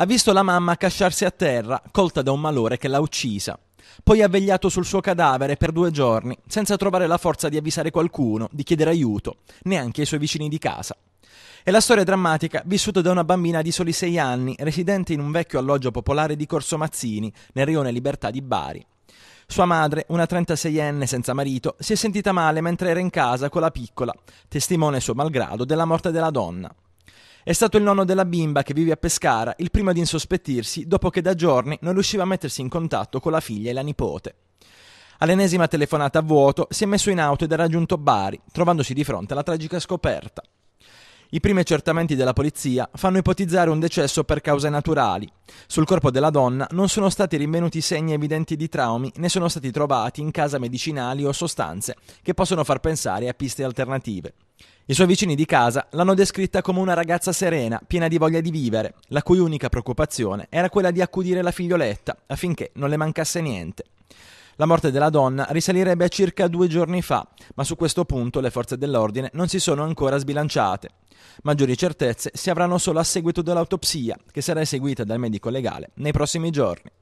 ha visto la mamma cacciarsi a terra, colta da un malore che l'ha uccisa. Poi ha vegliato sul suo cadavere per due giorni, senza trovare la forza di avvisare qualcuno, di chiedere aiuto, neanche ai suoi vicini di casa. È la storia drammatica vissuta da una bambina di soli sei anni, residente in un vecchio alloggio popolare di Corso Mazzini, nel rione Libertà di Bari. Sua madre, una 36enne senza marito, si è sentita male mentre era in casa con la piccola, testimone suo malgrado della morte della donna. È stato il nonno della bimba che vive a Pescara il primo ad insospettirsi dopo che da giorni non riusciva a mettersi in contatto con la figlia e la nipote. All'ennesima telefonata a vuoto si è messo in auto ed ha raggiunto Bari, trovandosi di fronte alla tragica scoperta. I primi accertamenti della polizia fanno ipotizzare un decesso per cause naturali. Sul corpo della donna non sono stati rinvenuti segni evidenti di traumi né sono stati trovati in casa medicinali o sostanze che possono far pensare a piste alternative. I suoi vicini di casa l'hanno descritta come una ragazza serena, piena di voglia di vivere, la cui unica preoccupazione era quella di accudire la figlioletta affinché non le mancasse niente. La morte della donna risalirebbe a circa due giorni fa, ma su questo punto le forze dell'ordine non si sono ancora sbilanciate. Maggiori certezze si avranno solo a seguito dell'autopsia, che sarà eseguita dal medico legale nei prossimi giorni.